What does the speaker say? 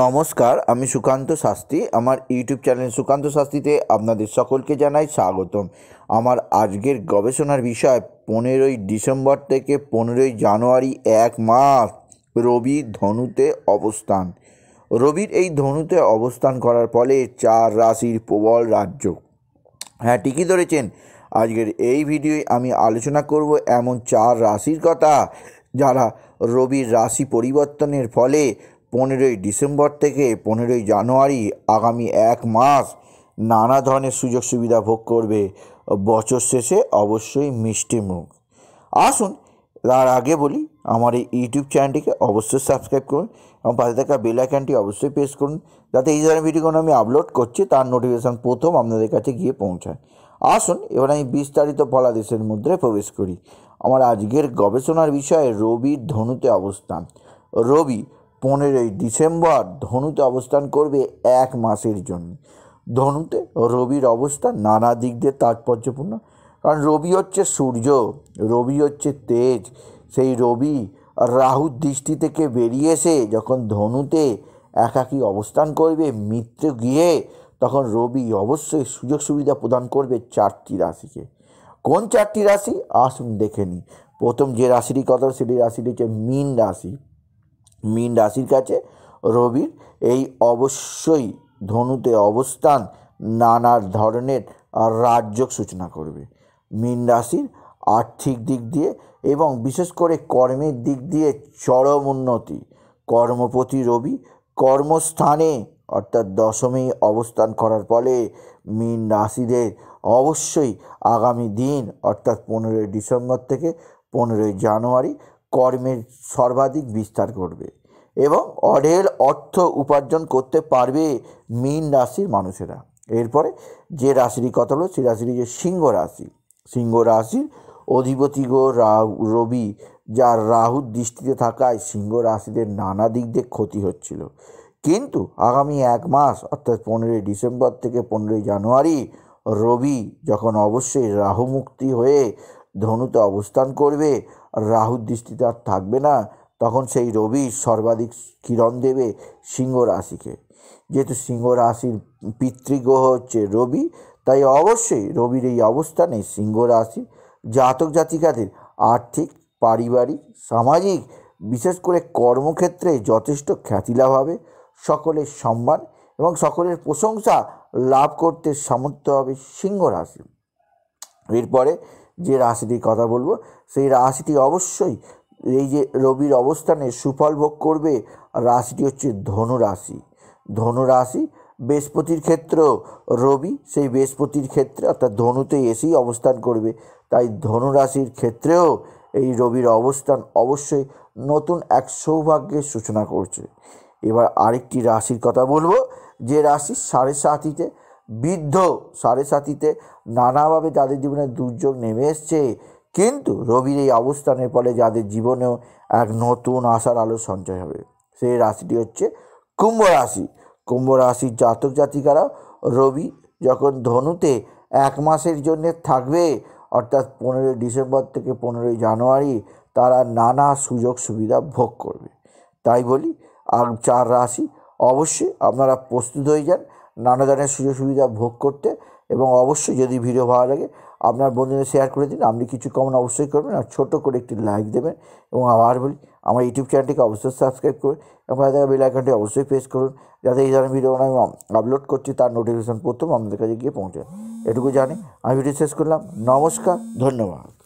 নমস্কার আমি সুকান্ত শাস্ত্রী আমার ইউটিউব চ্যানেল সুকান্ত শাস্ত্রীতে আপনাদের সকলকে জানাই স্বাগতম আমার আজকের গবেষণার বিষয় পনেরোই ডিসেম্বর থেকে পনেরোই জানুয়ারি এক মাস রবি ধনুতে অবস্থান রবির এই ধনুতে অবস্থান করার ফলে চার রাশির প্রবল রাজ্য হ্যাঁ ঠিকই ধরেছেন আজকের এই ভিডিওয় আমি আলোচনা করব এমন চার রাশির কথা যারা রবির রাশি পরিবর্তনের ফলে পনেরোই ডিসেম্বর থেকে পনেরোই জানুয়ারি আগামী এক মাস নানা ধরনের সুযোগ সুবিধা ভোগ করবে বছর শেষে অবশ্যই মিষ্টি মুখ আসুন তার আগে বলি আমার এই ইউটিউব চ্যানেলটিকে অবশ্যই সাবস্ক্রাইব করুন এবং পাশে থাকা বেল আইকনটি অবশ্যই প্রেস করুন যাতে এই ধরনের ভিডিওগুলো আমি আপলোড করছি তার নোটিফিকেশান প্রথম আপনাদের কাছে গিয়ে পৌঁছায় আসুন এবার আমি বিস্তারিত ফলাদেশের মধ্যে প্রবেশ করি আমার আজকের গবেষণার বিষয়ে রবির ধনুতে অবস্থান রবি পনেরোই ডিসেম্বর ধনুতে অবস্থান করবে এক মাসের জন্য ধনুতে রবির অবস্থান নানা দিক দিয়ে তাৎপর্যপূর্ণ কারণ রবি হচ্ছে সূর্য রবি হচ্ছে তেজ সেই রবি রাহুর দৃষ্টি থেকে বেরিয়ে এসে যখন ধনুতে একাকি অবস্থান করবে মিত্র গিয়ে তখন রবি অবশ্যই সুযোগ সুবিধা প্রদান করবে চারটি রাশিকে কোন চারটি রাশি আসুন দেখে নিই প্রথম যে রাশিটি কথা সেটি রাশিটি হচ্ছে মীন রাশি মীন রাশির কাছে রবির এই অবশ্যই ধনুতে অবস্থান নানা ধরনের রাজ্যক সূচনা করবে মীন রাশির আর্থিক দিক দিয়ে এবং বিশেষ করে কর্মের দিক দিয়ে চরম উন্নতি কর্মপতি রবি কর্মস্থানে অর্থাৎ দশমী অবস্থান করার ফলে মীন রাশিদের অবশ্যই আগামী দিন অর্থাৎ পনেরোই ডিসেম্বর থেকে পনেরোই জানুয়ারি কর্মের সর্বাধিক বিস্তার করবে এবং অঢেল অর্থ উপার্জন করতে পারবে মীন রাশির মানুষেরা এরপরে যে রাশির কথা হলো সেই রাশির যে সিংহ রাশি সিংহ রাশির অধিপতি গো রবি যার রাহুর দৃষ্টিতে থাকায় সিংহ রাশিদের নানা দিক দিয়ে ক্ষতি হচ্ছিল কিন্তু আগামী এক মাস অর্থাৎ পনেরোই ডিসেম্বর থেকে পনেরোই জানুয়ারি রবি যখন অবশ্যই রাহু মুক্তি হয়ে ধনুতে অবস্থান করবে রাহুর দৃষ্টিতে আর থাকবে না তখন সেই রবি সর্বাধিক কিরণ দেবে সিংহ রাশিকে যেহেতু সিংহ রাশির পিতৃগ্রহ হচ্ছে রবি তাই অবশ্যই রবির এই অবস্থানে সিংহ রাশি জাতক জাতিকাদের আর্থিক পারিবারিক সামাজিক বিশেষ করে কর্মক্ষেত্রে যথেষ্ট খ্যাতি লাভ হবে সকলের সম্মান এবং সকলের প্রশংসা লাভ করতে সামর্থ্য হবে সিংহ রাশি এরপরে যে রাশিটির কথা বলবো সেই রাশিটি অবশ্যই এই যে রবির অবস্থানে সুফল ভোগ করবে রাশিটি হচ্ছে ধনুরাশি ধনুরাশি বৃহস্পতির ক্ষেত্র রবি সেই বৃহস্পতির ক্ষেত্রে অর্থাৎ ধনুতে এসেই অবস্থান করবে তাই ধনুরাশির ক্ষেত্রেও এই রবির অবস্থান অবশ্যই নতুন এক সৌভাগ্যের সূচনা করছে এবার আরেকটি রাশির কথা বলবো যে রাশি সাড়ে সাতিতে বৃদ্ধ সাড়ে সাথীতে নানাভাবে তাদের জীবনে দুর্যোগ নেমে এসছে কিন্তু রবির এই অবস্থানের ফলে যাদের জীবনেও এক নতুন আশার আলো সঞ্চয় হবে সেই রাশিটি হচ্ছে কুম্ভ রাশি কুম্ভ রাশির জাতক জাতিকারা রবি যখন ধনুতে এক মাসের জন্য থাকবে অর্থাৎ পনেরোই ডিসেম্বর থেকে পনেরোই জানুয়ারি তারা নানা সুযোগ সুবিধা ভোগ করবে তাই বলি আর চার রাশি অবশ্যই আপনারা প্রস্তুত হয়ে যান নানা ধরনের সুযোগ সুবিধা ভোগ করতে এবং অবশ্যই যদি ভিডিও ভালো লাগে আপনার বন্ধুদের শেয়ার করে দিন আপনি কিছু কমন অবশ্যই করবেন আর ছোটো করে একটি লাইক দেবেন এবং আবার বলি আমার ইউটিউব চ্যানেলটিকে অবশ্যই সাবস্ক্রাইব করুন এবং তাদের বেল আইকনটি অবশ্যই প্রেস করুন যাতে এই ধরনের ভিডিও আমি আপলোড করছি তার নোটিফিকেশান প্রথম আপনাদের কাছে গিয়ে পৌঁছে এটুকু জানি আমি ভিডিও শেষ করলাম নমস্কার ধন্যবাদ